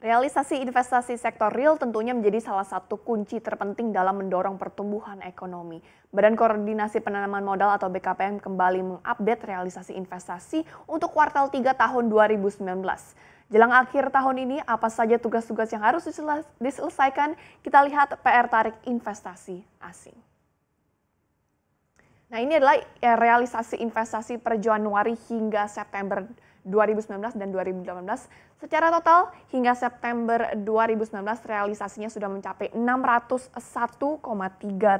Realisasi investasi sektor real tentunya menjadi salah satu kunci terpenting dalam mendorong pertumbuhan ekonomi. Badan Koordinasi Penanaman Modal atau BKPM kembali mengupdate realisasi investasi untuk kuartal 3 tahun 2019. Jelang akhir tahun ini, apa saja tugas-tugas yang harus diselesaikan? Kita lihat PR tarik investasi asing. Nah ini adalah eh, realisasi investasi per Januari hingga September 2019 dan 2018. Secara total hingga September 2019 realisasinya sudah mencapai 601,3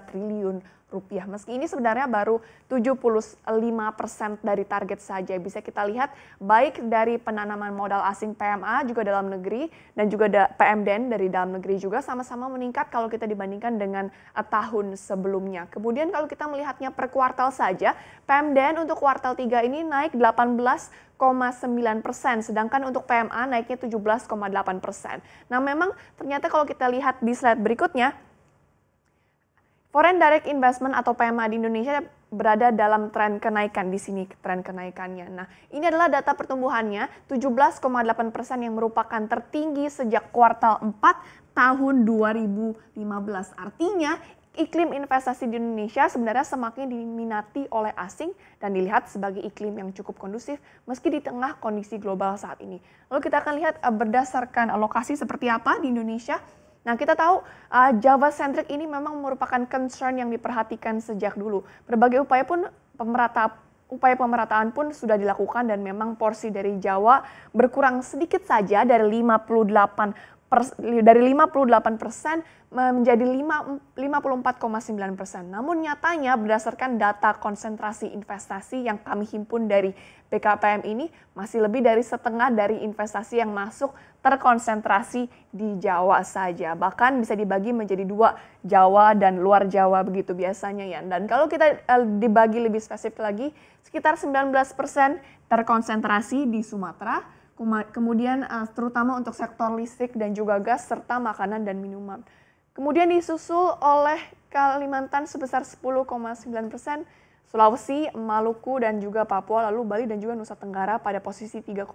triliun rupiah. Meski ini sebenarnya baru 75% dari target saja. Bisa kita lihat baik dari penanaman modal asing PMA juga dalam negeri dan juga da PMDN dari dalam negeri juga sama-sama meningkat kalau kita dibandingkan dengan eh, tahun sebelumnya. Kemudian kalau kita melihatnya per kuartal saja, PMDN untuk kuartal 3 ini naik 18 persen, sedangkan untuk PMA naiknya 17,8 persen. Nah memang ternyata kalau kita lihat di slide berikutnya, foreign direct investment atau PMA di Indonesia berada dalam tren kenaikan di sini tren kenaikannya. Nah, ini adalah data pertumbuhannya 17,8% persen yang merupakan tertinggi sejak kuartal 4 tahun 2015. Artinya iklim investasi di Indonesia sebenarnya semakin diminati oleh asing dan dilihat sebagai iklim yang cukup kondusif meski di tengah kondisi global saat ini. Lalu kita akan lihat eh, berdasarkan lokasi seperti apa di Indonesia. Nah, kita tahu uh, Java centric ini memang merupakan concern yang diperhatikan sejak dulu. Berbagai upaya pun pemerata upaya pemerataan pun sudah dilakukan dan memang porsi dari Jawa berkurang sedikit saja dari 58 dari 58% persen menjadi 54,9%. Namun nyatanya berdasarkan data konsentrasi investasi yang kami himpun dari BKPM ini masih lebih dari setengah dari investasi yang masuk terkonsentrasi di Jawa saja. Bahkan bisa dibagi menjadi dua, Jawa dan luar Jawa begitu biasanya ya. Dan kalau kita eh, dibagi lebih spesifik lagi, sekitar 19% persen terkonsentrasi di Sumatera, kemudian eh, terutama untuk sektor listrik dan juga gas serta makanan dan minuman. Kemudian disusul oleh Kalimantan sebesar 10,9 persen, Sulawesi, Maluku, dan juga Papua, lalu Bali dan juga Nusa Tenggara pada posisi 3,3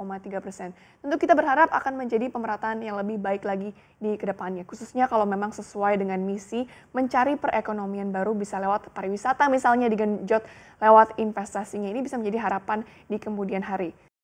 persen. Tentu kita berharap akan menjadi pemerataan yang lebih baik lagi di kedepannya, khususnya kalau memang sesuai dengan misi mencari perekonomian baru bisa lewat pariwisata misalnya digenjot lewat investasinya. Ini bisa menjadi harapan di kemudian hari.